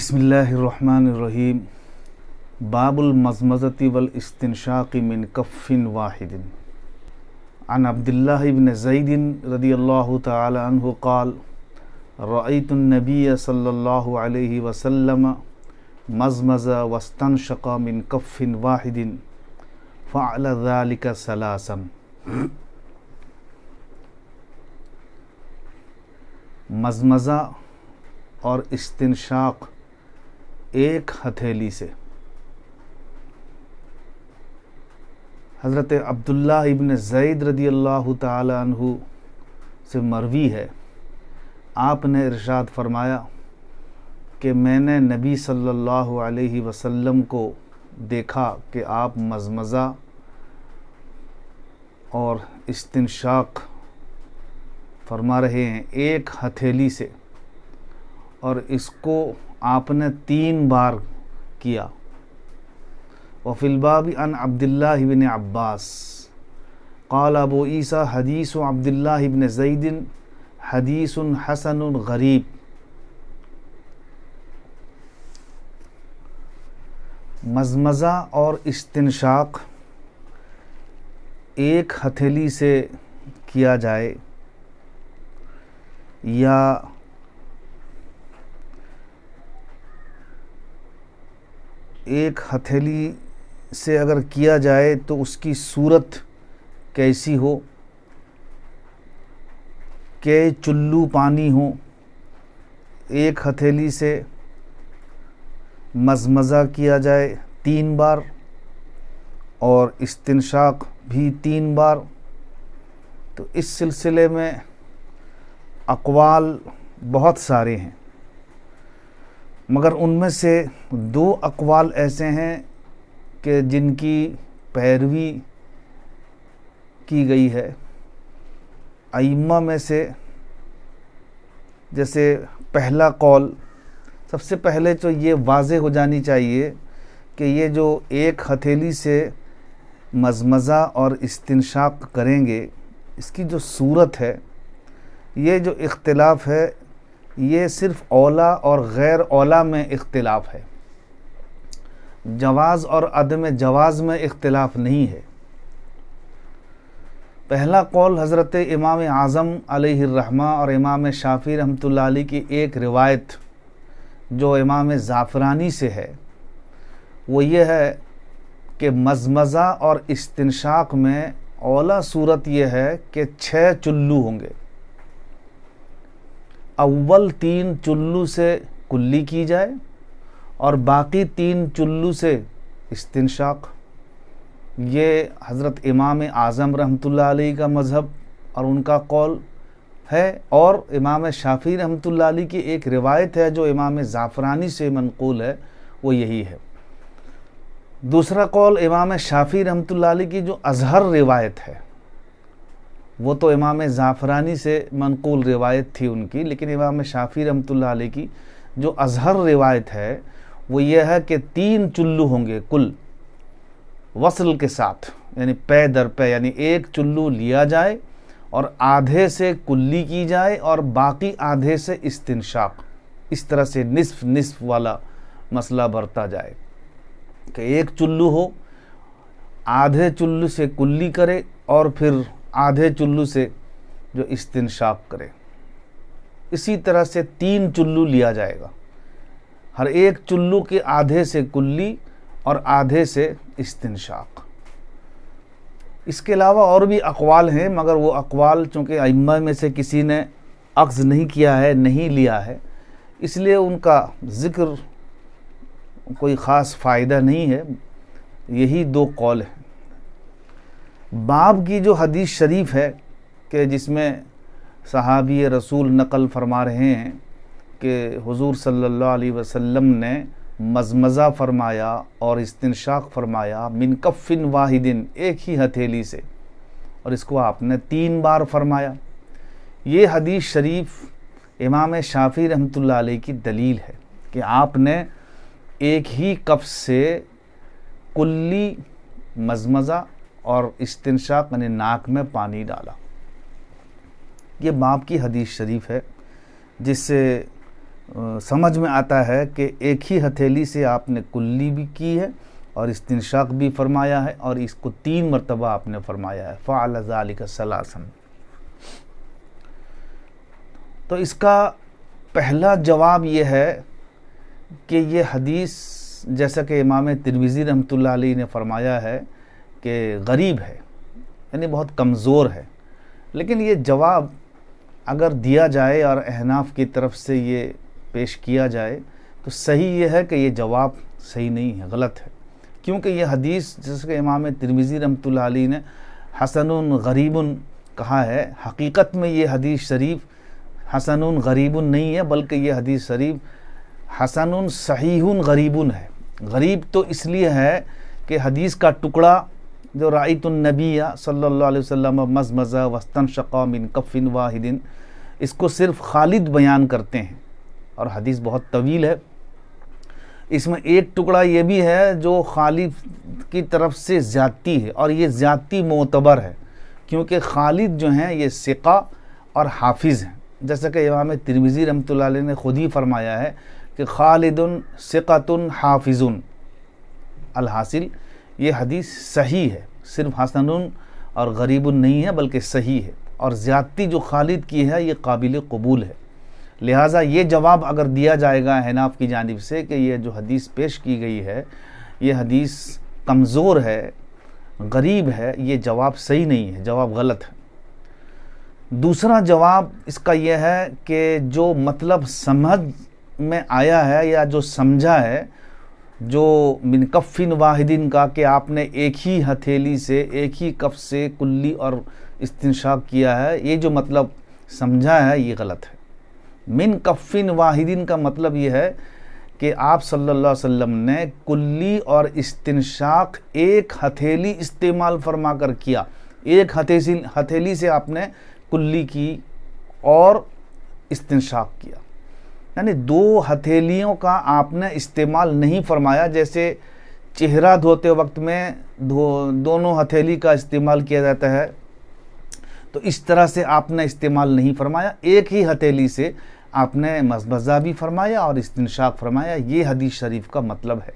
बसमीम बाबुलमजमज़ती वलस्तनशाक़ी मिन कफ़िन वाहिदिन अन अब्दुल्लाबिन ज़ैदिन रदी अल्लाह तहु काल रईतनबी सल्ला वसम मजमज़ वस्तन शक़ा मिन कफ़िन वाहिदिन फ़ालिक सलासन मजमज़ा और इस्तनशाक़ एक हथेली से हज़रत अब्दुल्ला इबन ज़ैद रदी अल्लाह तु से मरवी है आपने इरशाद फरमाया कि मैंने नबी सल्लल्लाहु अलैहि वसल्लम को देखा कि आप मजमज़ा और इस्तिनशाक फरमा रहे हैं एक हथेली से और इसको आपने तीन बार किया वफिलबाबी अन अब्दुल्लाबिन अब्बास काल अबू ईसा हदीस अब्दुल्लाबिन जईदिन हदीस हसन गरीब मजमज़ा और इस्तनशाक एक हथेली से किया जाए या एक हथेली से अगर किया जाए तो उसकी सूरत कैसी हो के चुल्लू पानी हो एक हथेली से मजमज़ा किया जाए तीन बार और इस्तिनशाक भी तीन बार तो इस सिलसिले में अकवाल बहुत सारे हैं मगर उनमें से दो अकवाल ऐसे हैं कि जिनकी पैरवी की गई है आइम्मा में से जैसे पहला कौल सबसे पहले तो ये वाज हो जानी चाहिए कि ये जो एक हथेली से मजमज़ा और इस्तिनशाक करेंगे इसकी जो सूरत है ये जो इख्तलाफ है ये सिर्फ ओला और गैर ओला में इख्तलाफ है जवाज़ और अदम जवाज़ में इख्तलाफ नहीं है पहला कौल हज़रत इमाम आज़म रहमा और इमाम शाफ़ी रहमतुल्लाह अलैह की एक रिवायत जो इमाम ज़ाफ़रानी से है वो ये है कि मजमज़ा और इस्तनशाक में ओला सूरत यह है कि छः चुल्लू होंगे अव्वल तीन चुल्लू से कुल्ली की जाए और बाकी तीन चुल्लू से इस्तिनशाक ये हज़रत इमाम आज़म रहमतुल्लाह अलैह का मज़हब और उनका कौल है और इमाम शाफ़ी रहमतुल्लाह अलैह की एक रिवायत है जो इमाम ज़ाफ़रानी से मनकूल है वो यही है दूसरा कौल इमाम शाफ़ी रहमतुल्लाह अलैह की जो अजहर रिवायत है वो तो इमाम ज़ाफ़रानी से मनकूल रिवायत थी उनकी लेकिन इमाम शाफ़ी रमत अलैह की जो अजहर रिवायत है वो यह है कि तीन चुल्लू होंगे कुल वसल के साथ यानी पे दर पे यानी एक चुल्लू लिया जाए और आधे से कुल्ली की जाए और बाकी आधे से इस्तिनशाक इस तरह से निसफ निसफ वाला मसला बरता जाए कि एक चुल्लू हो आधे चुल्लू से कुल्ली करे और फिर आधे चुल्लू से जो इस्तिनशाक करे इसी तरह से तीन चुल्लू लिया जाएगा हर एक चुल्लू के आधे से कुल्ली और आधे से इस्तिनशाक इसके अलावा और भी अकवाल हैं मगर वो अकवाल चूँकि अम्मा में से किसी ने अक्ज़ नहीं किया है नहीं लिया है इसलिए उनका ज़िक्र कोई ख़ास फ़ायदा नहीं है यही दो कौल हैं बाब की जो हदीस शरीफ है कि जिसमें सहाबी रसूल नकल फरमा रहे हैं कि हुजूर सल्लल्लाहु अलैहि वसल्लम ने मजमज़ा फरमाया और इस्तिनशाक फरमाया मिन कफ़िन वाहिदिन एक ही हथेली से और इसको आपने तीन बार फरमाया ये हदीस शरीफ इमाम शाफी रहमतुल्लाह की दलील है कि आपने एक ही कफ से कुल्ली मजमज़ा और इस्तिनशाक ने नाक में पानी डाला ये बाप की हदीस शरीफ है जिससे समझ में आता है कि एक ही हथेली से आपने कुल्ली भी की है और इस्तिनशाक भी फरमाया है और इसको तीन मरतबा आपने फरमाया है फ़ाल का सलासन तो इसका पहला जवाब यह है कि यह हदीस जैसा कि इमाम तिरविज़ी रहमत ने फरमाया है कि गरीब है यानी बहुत कमज़ोर है लेकिन ये जवाब अगर दिया जाए और अहनाफ की तरफ से ये पेश किया जाए तो सही ये है कि ये जवाब सही नहीं है गलत है क्योंकि ये हदीस जिसके इमाम तिरमिज़ी रमत ने हसनुन गरीब कहा है हकीकत में ये हदीस शरीफ हसन गरीब नहीं है बल्कि ये हदीस शरीफ हसन सही ग़रीबन है गरीब तो इसलिए है कि हदीस का टुकड़ा जो रायतुलनबिया सल्ला वसम मज़मज़ा वस्तन शक़ा मिन कफ़िन वाहिदिन इसको सिर्फ खालिद बयान करते हैं और हदीस बहुत तवील है इसमें एक टुकड़ा ये भी है जो खालिद की तरफ से ज़्यादती है और ये ज़्यादती मोतबर है क्योंकि खालिद जो हैं ये सिका और हाफिज़ हैं जैसा कि इमाम तिरमिज़ी रमत ने ख़ुद ही फरमाया है कि खालिदन सिकतन हाफिज़ुन अलहासिल ये हदीस सही है सिर्फ हसन और गरीब नहीं है बल्कि सही है और ज़्यादती जो खालिद की है ये काबिल कबूल है लिहाजा ये जवाब अगर दिया जाएगा हैनाफ़ की जानब से कि यह जो हदीस पेश की गई है ये हदीस कमज़ोर है गरीब है ये जवाब सही नहीं है जवाब गलत है दूसरा जवाब इसका यह है कि जो मतलब समझ में आया है या जो समझा है जो मिनकफ़िन वाहिदिन का कि आपने एक ही हथेली से एक ही कफ से कुल्ली और इस्तिनशाक किया है ये जो मतलब समझा है ये गलत है मिन कफ़िन वाहिदिन का मतलब ये है कि आप सल्लल्लाहु अलैहि वसल्लम ने कुल्ली और इस्तिनशाक एक हथेली इस्तेमाल फरमा कर किया एक हथेली हथेली से आपने कुल्ली की और इस्तिनशाक किया यानी दो हथेलियों का आपने इस्तेमाल नहीं फरमाया जैसे चेहरा धोते वक्त में धो दोनों हथेली का इस्तेमाल किया जाता है तो इस तरह से आपने इस्तेमाल नहीं फरमाया एक ही हथेली से आपने मजबजा भी फरमाया और इस्तिनशाक फरमाया ये हदीस शरीफ का मतलब है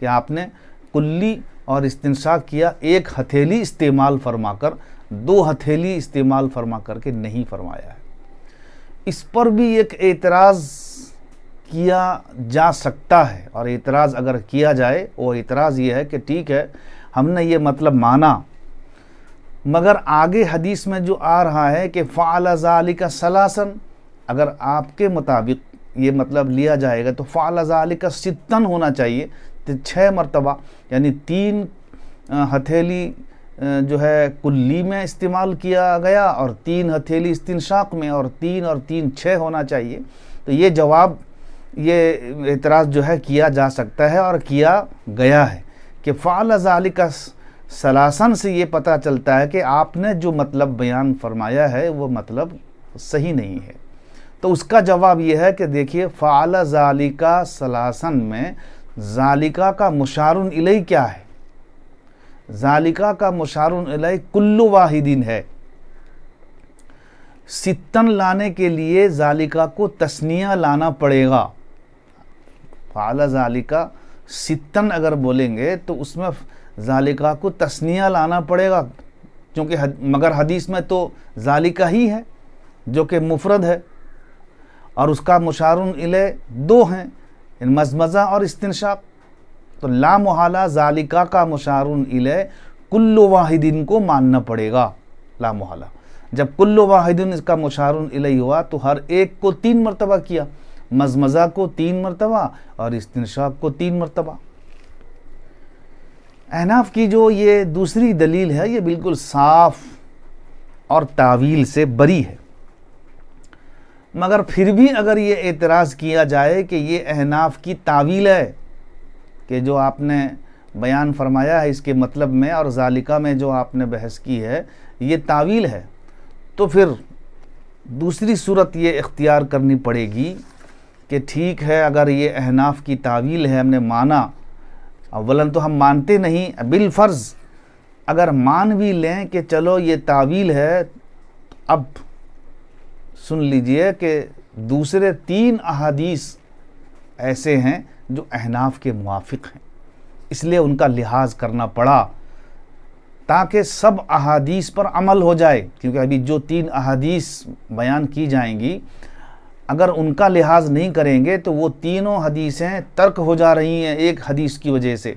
कि आपने कुल्ली और इस्तिनशाक किया एक हथेली इस्तेमाल फरमा कर दो हथेली इस्तेमाल फरमा करके नहीं फरमाया है इस पर भी एक एतराज़ किया जा सकता है और एतराज़ अगर किया जाए वो एतराज़ ये है कि ठीक है हमने ये मतलब माना मगर आगे हदीस में जो आ रहा है कि फ़ाल जाली का सलासन अगर आपके मुताबिक ये मतलब लिया जाएगा तो फ़ाल जाली का सितन होना चाहिए तो छः मरतबा यानी तीन हथेली जो है कुल्ली में इस्तेमाल किया गया और तीन हथेली शाक़ में और तीन और तीन छः होना चाहिए तो ये जवाब ये एतराज़ जो है किया जा सकता है और किया गया है कि फ़ाल जाली का सलासन से ये पता चलता है कि आपने जो मतलब बयान फरमाया है वो मतलब सही नहीं है तो उसका जवाब यह है कि देखिए फ़ाल जालिका सलासन में जालिका का मुशारुन इलई क्या है जालिका का मुशारुन इलई कुल्लु वाहिदीन है सितन लाने के लिए जालिका को तस्निया लाना पड़ेगा फ़ाला ज़ालिका सितन अगर बोलेंगे तो उसमें ज़ालिका को तस्निया लाना पड़ेगा क्योंकि हद, मगर हदीस में तो ज़ालिका ही है जो कि मुफरद है और उसका मुशारुन इले दो हैं मजमज़ा और इस्तनशाक तो ला ज़ालिका का मुशारुन इले कुल्लो वाहिदीन को मानना पड़ेगा ला जब कुल्लु वाहिदीन इसका मुशारुन इले हुआ तो हर एक को तीन मरतबा किया मजमज़ा को तीन मरतबा और इस्तिनशाक को तीन मरतबा अहनाफ की जो ये दूसरी दलील है ये बिल्कुल साफ और तावील से बरी है मगर फिर भी अगर ये एतराज़ किया जाए कि ये अहनाफ की तावील है कि जो आपने बयान फरमाया है इसके मतलब में और जालिका में जो आपने बहस की है ये तावील है तो फिर दूसरी सूरत ये इख्तियार करनी पड़ेगी कि ठीक है अगर ये अहनाफ की तावील है हमने माना अवला तो हम मानते नहीं बिलफ़र्ज़ अगर मान भी लें कि चलो ये तावील है अब सुन लीजिए कि दूसरे तीन अहादीस ऐसे हैं जो अहनाफ के मुआफ़ हैं इसलिए उनका लिहाज करना पड़ा ताकि सब अहादीस पर अमल हो जाए क्योंकि अभी जो तीन अहादीस बयान की जाएंगी अगर उनका लिहाज नहीं करेंगे तो वो तीनों हदीसें तर्क हो जा रही हैं एक हदीस की वजह से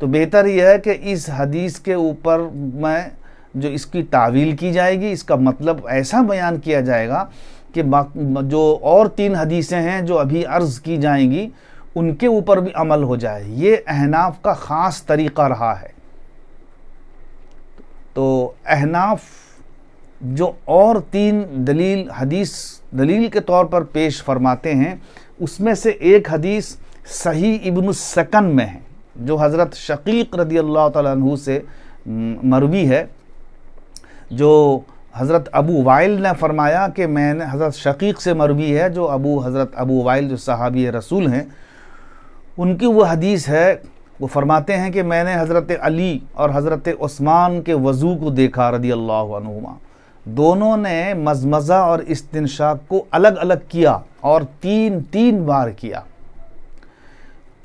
तो बेहतर यह है कि इस हदीस के ऊपर मैं जो इसकी तावील की जाएगी इसका मतलब ऐसा बयान किया जाएगा कि जो और तीन हदीसें हैं जो अभी अर्ज़ की जाएंगी उनके ऊपर भी अमल हो जाए ये अहनाफ का ख़ास तरीक़ा रहा है तो अहनाफ़ जो और तीन दलील हदीस दलील के तौर पर पेश फरमाते हैं उसमें से एक हदीस सही इब्न सकन में है जो हज़रत शकीक रदी अल्लाह तु से मरवी है जो हज़रत अबू वाइल ने फरमाया कि मैंने हज़रत शकीक से मरवी है जो अबू हज़रत अबू वाइल जो सहाबी रसूल हैं उनकी वो हदीस है वो फरमाते हैं कि मैंने हज़रत अली और हज़रत उस्मान के वज़ू को देखा रदी अल्लाह दोनों ने मजमज़ा और इस्तिनशाक को अलग अलग किया और तीन तीन बार किया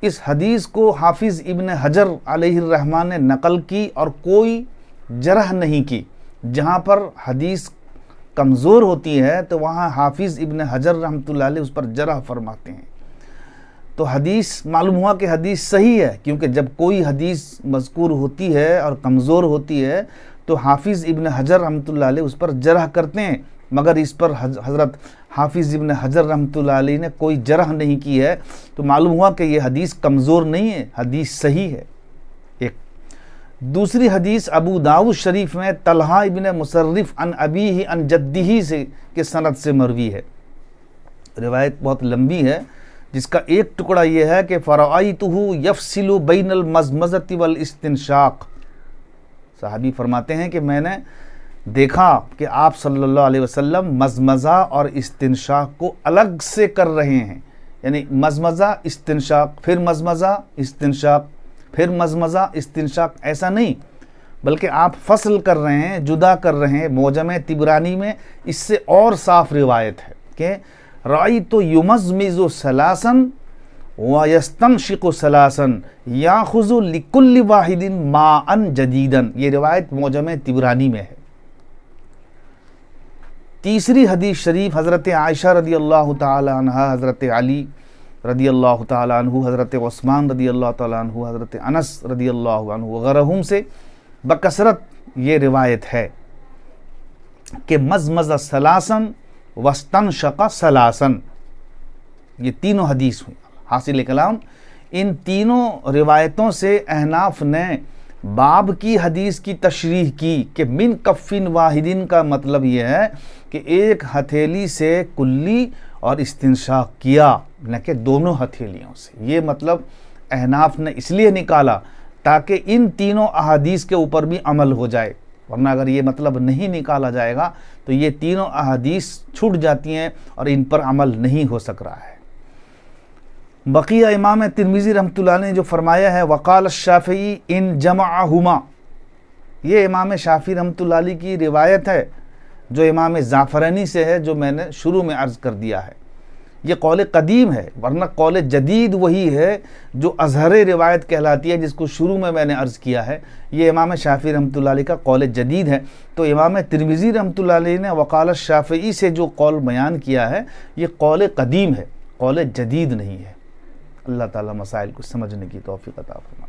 इस हदीस को हाफिज़ इबन हजर रहमान ने नकल की और कोई जरह नहीं की जहाँ पर हदीस कमज़ोर होती है तो वहाँ हाफिज़ इबन हजर रहमतुल्लाह उस पर जरह फरमाते हैं तो हदीस मालूम हुआ कि हदीस सही है क्योंकि जब कोई हदीस मजकूर होती है और कमज़ोर होती है तो हाफिज़ इबन हजर रहमत उस पर जरह करते हैं मगर इस पर हज़रत हाफिज़ इबन हजर रहमत ने कोई जरह नहीं की है तो मालूम हुआ कि यह हदीस कमज़ोर नहीं है हदीस सही है एक दूसरी हदीस अबू दाऊद शरीफ में तलहा इबन मुसर्रफ अन अबी ही अन जद्दी से के सनत से मरवी है रिवायत बहुत लंबी है जिसका एक टुकड़ा यह है कि फ़राई तो यफसिलु बैन मजमजत वल इस्तिनशाक़ साहबी फरमाते हैं कि मैंने देखा कि आप सल्लल्लाहु अलैहि वसल्लम मजमज़ा और इस्तिनशा को अलग से कर रहे हैं यानी मजमज़ा इस्तिनशाक फिर मजमज़ा इस्तिनशाक फिर मजमज़ा इस्तिनशाक ऐसा नहीं बल्कि आप फसल कर रहे हैं जुदा कर रहे हैं मौजम तिबरानी में इससे और साफ रिवायत है कि राय तो युमजमिज़ सलासन वस्तम शिकलासन या खजुल्कुल्ल वाहिदिन अन जदीदन ये रिवायत मौजम तिबरानी में है तीसरी हदीस शरीफ हज़रत आयशा रदी अल्लाह तहा हज़रत अली रदी अल्लाह तु हज़रत ओस्मान रदी अल्लाह तु हज़रत अनस रदी अल्लाह वगैरह से बकसरत ये रिवायत है कि मजमज़ सलासन वस्तन शक़ सलासन ये तीनों हदीस हुई हासिल कलाम इन तीनों रिवायतों से अहनाफ ने बाब की हदीस की तशरीह की कि मिन कफ़िन वाहिदिन का मतलब यह है कि एक हथेली से कुल्ली और इस्तनशा किया न कि दोनों हथेलियों से ये मतलब अहनाफ ने इसलिए निकाला ताकि इन तीनों अहादीस के ऊपर भी अमल हो जाए वरना अगर ये मतलब नहीं निकाला जाएगा तो ये तीनों अहादीस छूट जाती हैं और इन पर अमल नहीं हो सक रहा है बकिया इमाम तिरमिज़ी रहमत ने जो फरमाया है वकाल शाफ़ी इन जमा जमाहुमा ये इमाम शाफ़ी रहमत की रिवायत है जो इमाम ज़ाफ़रानी से है जो मैंने शुरू में अर्ज़ कर दिया है ये कौल कदीम है वरना कौल जदीद वही है जो अजहर रिवायत कहलाती है जिसको शुरू में मैंने अर्ज़ किया है ये इमाम शाफ़ी रहमत का कौल जदीद है तो इमाम तिरमिज़ी रहमत ने वकाल शाफ़ी से जो कौल बयान किया है ये कौल कदीम है कौल जदीद नहीं है अल्लाह ताला मसाइल को समझने की तोफ़ी अता फरमाए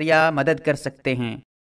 जरिया मदद कर सकते हैं